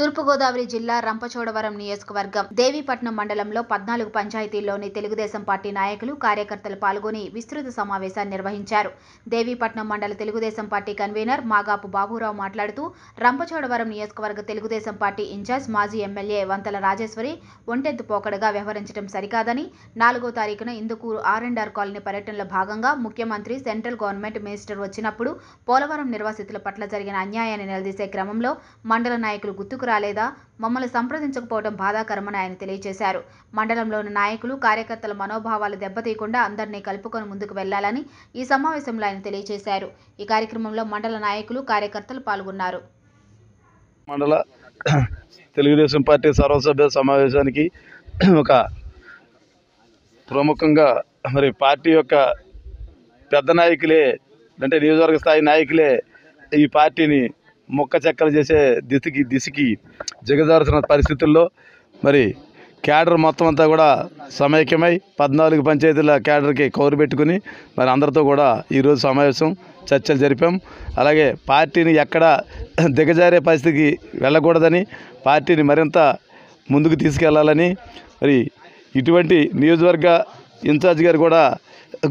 తూర్పుగోదావరి జిల్లా రంపచోడవరం నియోజకవర్గం దేవీపట్నం మండలంలో పద్నాలుగు పంచాయతీల్లోని తెలుగుదేశం పార్టీ నాయకులు కార్యకర్తలు పాల్గొని విస్తృత సమావేశాన్ని నిర్వహించారు దేవీపట్నం మండల తెలుగుదేశం పార్టీ కన్వీనర్ మాగాపు బాబురావు మాట్లాడుతూ రంపచోడవరం నియోజకవర్గ తెలుగుదేశం పార్టీ ఇన్ఛార్జ్ మాజీ ఎమ్మెల్యే వంతల రాజేశ్వరి ఒంటెత్తు పోకడగా వ్యవహరించడం సరికాదని నాలుగో తారీఖున ఇందుకూరు ఆర్ఎండ్ఆర్ కాలనీ పర్యటనలో భాగంగా ముఖ్యమంత్రి సెంట్రల్ గవర్నమెంట్ మినిస్టర్ వచ్చినప్పుడు పోలవరం నిర్వాసితుల పట్ల జరిగిన అన్యాయాన్ని నిలదీసే క్రమంలో మండల నాయకులు గుర్తుకు ముందుకు రాలేదా మమ్మల్ని సంప్రదించకపోవడం బాధాకరమని ఆయన తెలియజేశారు మండలంలోని నాయకులు కార్యకర్తల మనోభావాలు దెబ్బతీయకుండా అందరినీ కలుపుకొని ముందుకు వెళ్లాలని ఈ సమావేశంలో ఆయన తెలియజేశారు ఈ కార్యక్రమంలో మండల నాయకులు కార్యకర్తలు పాల్గొన్నారు మండల తెలుగుదేశం పార్టీ సర్వసభ్య సమావేశానికి ఒక ప్రముఖంగా మరి పార్టీ యొక్క పెద్ద నాయకులే అంటే నియోజకవర్గ స్థాయి నాయకులే ఈ పార్టీని మొక్క చెక్కలు చేసే దిశకి దిశకి జిగజారుతున్న పరిస్థితుల్లో మరి క్యాడర్ మొత్తం అంతా కూడా సమైక్యమై పద్నాలుగు పంచాయతీల క్యాడర్కి కౌరు పెట్టుకుని మరి అందరితో కూడా ఈరోజు సమావేశం చర్చలు జరిపాం అలాగే పార్టీని ఎక్కడ దిగజారే పరిస్థితికి వెళ్ళకూడదని పార్టీని మరింత ముందుకు తీసుకెళ్లాలని మరి ఇటువంటి నియోజకవర్గ ఇన్ఛార్జ్ గారు కూడా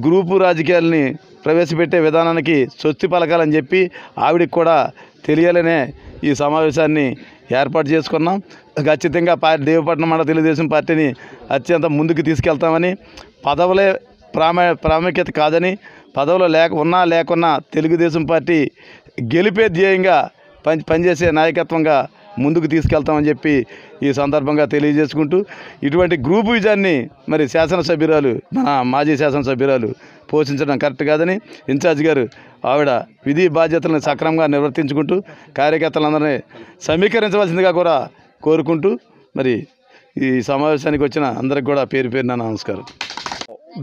గ్రూపు రాజకీయాలని ప్రవేశపెట్టే విధానానికి స్వస్తి పలకాలని చెప్పి ఆవిడకి కూడా తెలియాలనే ఈ సమావేశాన్ని ఏర్పాటు చేసుకున్నాం ఖచ్చితంగా పార్టీ దేవపట్నం మండల తెలుగుదేశం పార్టీని అత్యంత ముందుకు తీసుకెళ్తామని పదవులే ప్రామా ప్రాముఖ్యత కాదని పదవులు లేక ఉన్నా లేకున్నా తెలుగుదేశం పార్టీ గెలిపే ధ్యేయంగా పని పనిచేసే నాయకత్వంగా ముందుకు తీసుకెళ్తామని చెప్పి ఈ సందర్భంగా తెలియజేసుకుంటూ ఇటువంటి గ్రూప్ విజయాన్ని మరి శాసనసభ్యురాలు మన మాజీ శాసనసభ్యురాలు పోషించడం కరెక్ట్ కాదని ఇన్ఛార్జ్ గారు ఆవిడ విధి బాధ్యతలను సక్రమంగా నిర్వర్తించుకుంటూ కార్యకర్తలందరినీ సమీకరించవలసిందిగా కూడా కోరుకుంటూ మరి ఈ సమావేశానికి వచ్చిన అందరికి కూడా పేరు పేరున నమస్కారం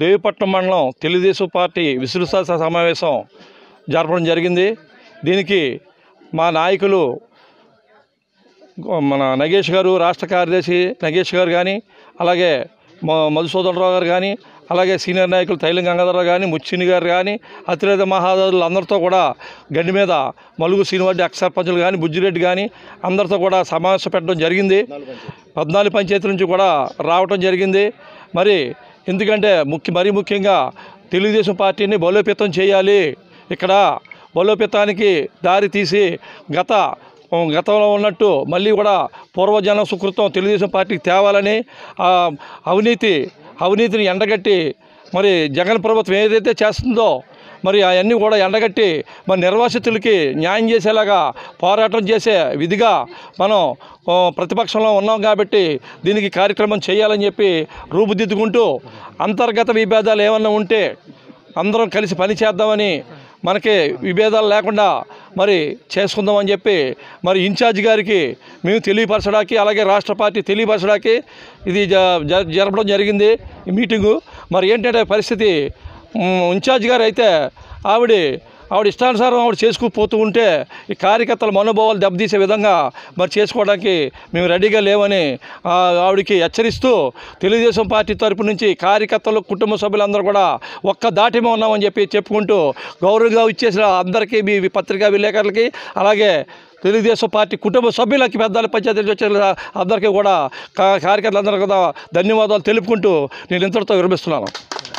దేవిపట్నం మండలం తెలుగుదేశం పార్టీ విశ్రుసాస సమావేశం జరపడం జరిగింది దీనికి మా నాయకులు మన నగేష్ గారు రాష్ట్ర కార్యదర్శి నగేష్ గారు కానీ అలాగే మధుసూదనరావు గారు కానీ అలాగే సీనియర్ నాయకులు తైలం గంగాధర కానీ ముచ్చిని గారు కానీ అతిరేత మహాదారులు అందరితో కూడా గడ్డి మీద మలుగు శ్రీనివాడి అక్ష సర్పంచులు కానీ బుజ్జిరెడ్డి కానీ అందరితో కూడా సమావేశం పెట్టడం జరిగింది పద్నాలుగు పంచాయతీల నుంచి కూడా రావటం జరిగింది మరి ఎందుకంటే ముఖ్య మరీ ముఖ్యంగా తెలుగుదేశం పార్టీని బలోపేతం చేయాలి ఇక్కడ బలోపేతానికి దారి తీసి గత గతంలో ఉన్నట్టు మళ్ళీ కూడా పూర్వజన సుకృతం తెలుగుదేశం పార్టీకి తేవాలని అవినీతి అవినీతిని ఎండగట్టి మరి జగన్ ప్రభుత్వం ఏదైతే చేస్తుందో మరి అవన్నీ కూడా ఎండగట్టి మన నిర్వాసితులకి న్యాయం చేసేలాగా పోరాటం చేసే విధిగా మనం ప్రతిపక్షంలో ఉన్నాం కాబట్టి దీనికి కార్యక్రమం చేయాలని చెప్పి రూపుదిద్దుకుంటూ అంతర్గత విభేదాలు ఏమన్నా ఉంటే అందరం కలిసి పని చేద్దామని మనకి విభేదాలు లేకుండా మరి చేసుకుందామని చెప్పి మరి ఇన్ఛార్జ్ గారికి మేము తెలియపరచడానికి అలాగే రాష్ట్ర పార్టీ తెలియపరచడానికి ఇది జరపడం జరిగింది మీటింగు మరి ఏంటంటే పరిస్థితి ఇన్ఛార్జ్ గారు అయితే ఆవిడ ఆవిడ ఇష్టానుసారం ఆవిడ చేసుకుపోతూ ఉంటే ఈ కార్యకర్తల మనోభావాలు దెబ్బతీసే విధంగా మరి చేసుకోవడానికి మేము రెడీగా లేవని ఆవిడకి హెచ్చరిస్తూ తెలుగుదేశం పార్టీ తరపు నుంచి కార్యకర్తలు కుటుంబ సభ్యులందరూ కూడా ఒక్క దాటిమే ఉన్నామని చెప్పి చెప్పుకుంటూ గౌరవంగా ఇచ్చేసిన అందరికీ మీ పత్రికా విలేకరులకి అలాగే తెలుగుదేశం పార్టీ కుటుంబ సభ్యులకి పెద్దల పంచాయతీ వచ్చిన అందరికీ కూడా కార్యకర్తలందరూ కూడా ధన్యవాదాలు తెలుపుకుంటూ నేను ఇంతటితో విరమిస్తున్నాను